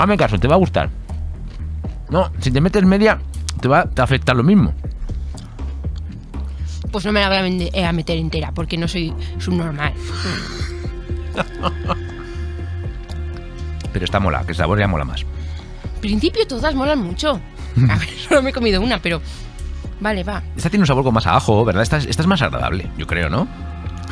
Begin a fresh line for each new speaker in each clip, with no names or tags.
Hazme caso, te va a gustar. No, si te metes media, te va a afectar lo mismo.
Pues no me la voy a eh, meter entera, porque no soy subnormal.
pero está mola, que el sabor ya mola más. En
principio todas molan mucho. A ver, solo me he comido una, pero. Vale, va.
Esta tiene un sabor con más a ajo, ¿verdad? Esta, esta es más agradable, yo creo, ¿no?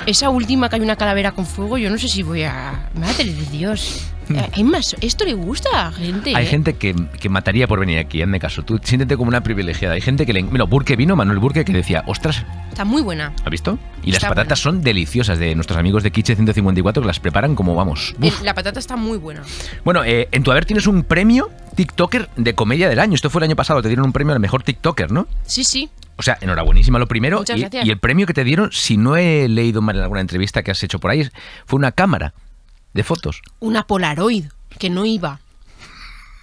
Esa última que hay una calavera con fuego, yo no sé si voy a. Madre de Dios. Hay eh, más, esto le gusta a gente. Hay ¿eh? gente
que, mataría por venir aquí, hazme caso. Tú siéntete como una privilegiada. Hay gente que le. Bueno, Burke vino, Manuel Burke, que decía, ostras.
Está muy buena.
¿ha visto? Y las patatas son deliciosas de nuestros amigos de Quiche 154 que las preparan como vamos.
Eh, la patata está muy buena.
Bueno, en tu haber tienes un premio TikToker de comedia del año. Esto fue el año pasado, te dieron un premio al mejor TikToker, ¿no? Sí, sí. O sea, enhorabuenísima lo primero. y, y el premio que te dieron, si no he leído mal en alguna entrevista que has hecho por ahí, fue una cámara de fotos.
Una Polaroid, que no iba.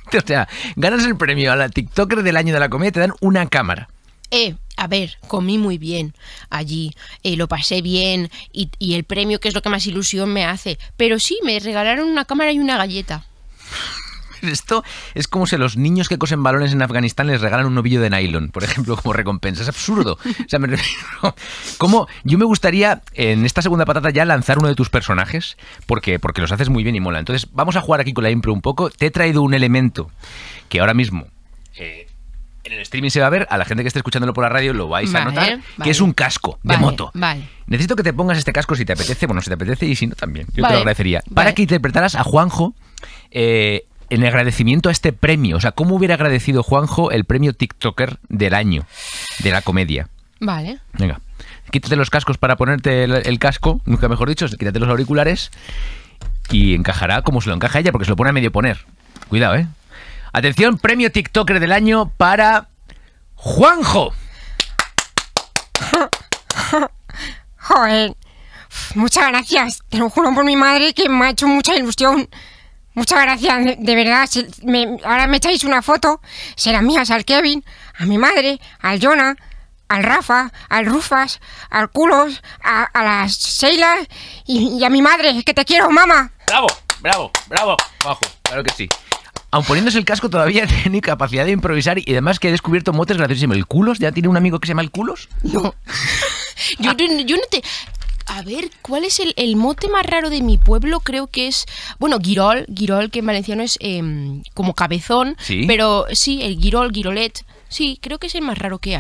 O sea, ganas el premio a la TikToker del año de la comida y te dan una cámara.
Eh, a ver, comí muy bien allí, eh, lo pasé bien y, y el premio, que es lo que más ilusión me hace. Pero sí, me regalaron una cámara y una galleta.
Esto es como si a los niños que cosen balones en Afganistán les regalan un novillo de nylon, por ejemplo, como recompensa. Es absurdo. como yo me gustaría en esta segunda patata ya lanzar uno de tus personajes, porque, porque los haces muy bien y mola. Entonces, vamos a jugar aquí con la impro un poco. Te he traído un elemento que ahora mismo... Eh, en el streaming se va a ver, a la gente que esté escuchándolo por la radio lo vais a notar, que es un casco de moto. Necesito que te pongas este casco si te apetece, bueno, si te apetece y si no también. Yo te lo agradecería. Para que interpretaras a Juanjo eh, en agradecimiento a este premio. O sea, ¿cómo hubiera agradecido Juanjo el premio TikToker del año de la comedia? Vale. Venga, quítate los cascos para ponerte el, casco, nunca mejor dicho, quítate los auriculares y encajará como se lo encaja ella, porque se lo pone a medio poner. Cuidado, ¿eh? Atención, premio TikToker del año para Juanjo. Joder,
muchas gracias. Te lo juro por mi madre que me ha hecho mucha ilusión. Muchas gracias, de, verdad. ahora me echáis una foto, serán mías al Kevin, a mi madre, al Jonah, al Rafa, al Rufas, al Culos, a, las Sheila y, a mi madre, que te quiero, mamá.
Bravo, bravo, bravo, bajo, claro que sí. Aun poniéndose el casco todavía tiene capacidad de improvisar y además que he descubierto motes graciosísimos. ¿El Culos? ¿Ya tiene un amigo que se llama el Culos? No.
yo no te a ver, ¿cuál es el, mote más raro de mi pueblo? Creo que es, bueno, Girol, Girol, que en valenciano es em, como cabezón, pero sí, el Girol, Girolet, sí, creo que es el más raro que hay.